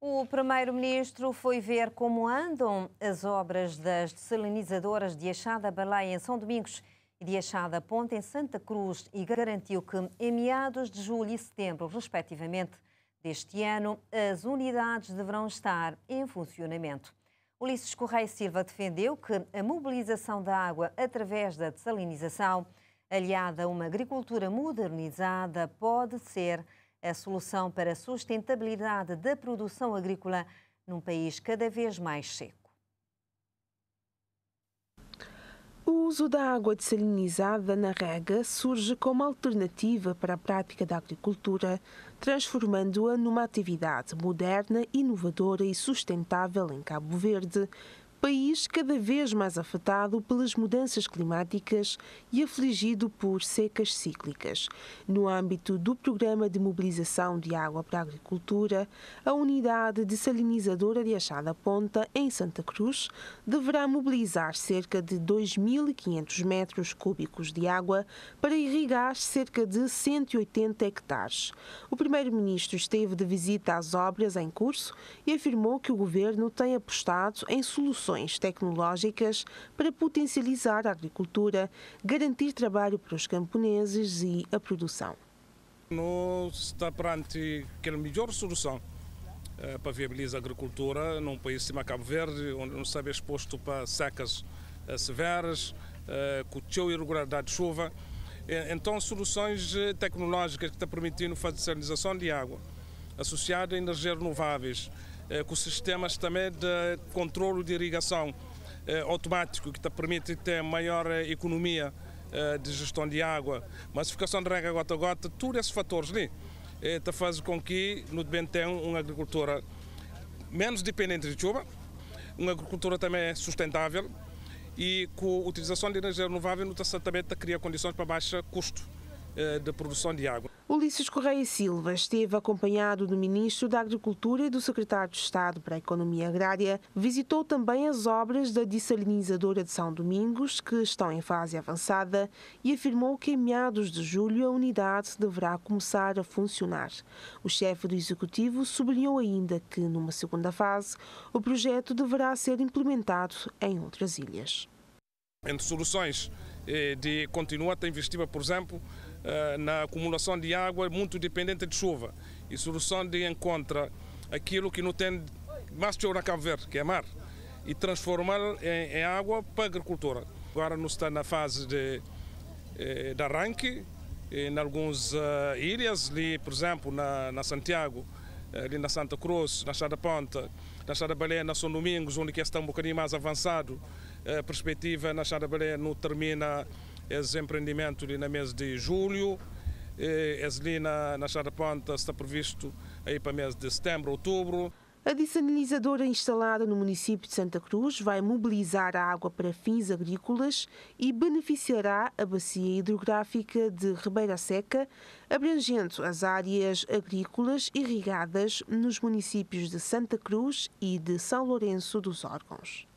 O primeiro-ministro foi ver como andam as obras das desalinizadoras de Achada Balaia em São Domingos e de Achada Ponte em Santa Cruz e garantiu que, em meados de julho e setembro, respectivamente, deste ano, as unidades deverão estar em funcionamento. Ulisses Correia Silva defendeu que a mobilização da água através da desalinização, aliada a uma agricultura modernizada, pode ser a solução para a sustentabilidade da produção agrícola num país cada vez mais seco. O uso da água dessalinizada na rega surge como alternativa para a prática da agricultura, transformando-a numa atividade moderna, inovadora e sustentável em Cabo Verde, país cada vez mais afetado pelas mudanças climáticas e afligido por secas cíclicas. No âmbito do Programa de Mobilização de Água para a Agricultura, a unidade dessalinizadora de Achada Ponta, em Santa Cruz, deverá mobilizar cerca de 2.500 metros cúbicos de água para irrigar cerca de 180 hectares. O primeiro-ministro esteve de visita às obras em curso e afirmou que o governo tem apostado em soluções soluções tecnológicas para potencializar a agricultura, garantir trabalho para os camponeses e a produção. Nós está perante a melhor solução eh, para viabilizar a agricultura num país como Cabo Verde, onde não sabe é exposto para secas eh, severas, eh, com irregularidade de chuva. Então, soluções tecnológicas que estão permitindo fazer a de água, associada a energias renováveis, eh, com sistemas também de controle de irrigação eh, automático, que te permite ter maior eh, economia de gestão de água, massificação de rega gota a gota, todos esses fatores ali te fazem com que no bem tenha uma agricultura menos dependente de chuva, uma agricultura também é sustentável e com a utilização de energia renovável também te cria condições para baixo custo. Eh, da produção de água. Ulisses Correia Silva esteve acompanhado do Ministro da Agricultura e do Secretário de Estado para a Economia Agrária. Visitou também as obras da dessalinizadora de São Domingos, que estão em fase avançada, e afirmou que em meados de julho a unidade deverá começar a funcionar. O chefe do Executivo sublinhou ainda que, numa segunda fase, o projeto deverá ser implementado em outras ilhas. Entre soluções eh, de continuar a investir, por exemplo, eh, na acumulação de água muito dependente de chuva. E solução de encontrar aquilo que não tem mais na caverna, que é mar, e transformar em, em água para a agricultura. Agora não está na fase de, eh, de arranque, eh, em algumas ilhas, ali, por exemplo, na, na Santiago, ali na Santa Cruz, na Chada Ponta, na Chada Baleia, na São Domingos, onde que está um bocadinho mais avançado, a perspectiva na Chada Baleia não termina esse empreendimento ali na mês de julho, esse eh, ali na, na Ponta está previsto aí para mês de setembro, outubro. A dessalinizadora instalada no município de Santa Cruz vai mobilizar a água para fins agrícolas e beneficiará a bacia hidrográfica de Ribeira Seca, abrangendo as áreas agrícolas irrigadas nos municípios de Santa Cruz e de São Lourenço dos Órgãos.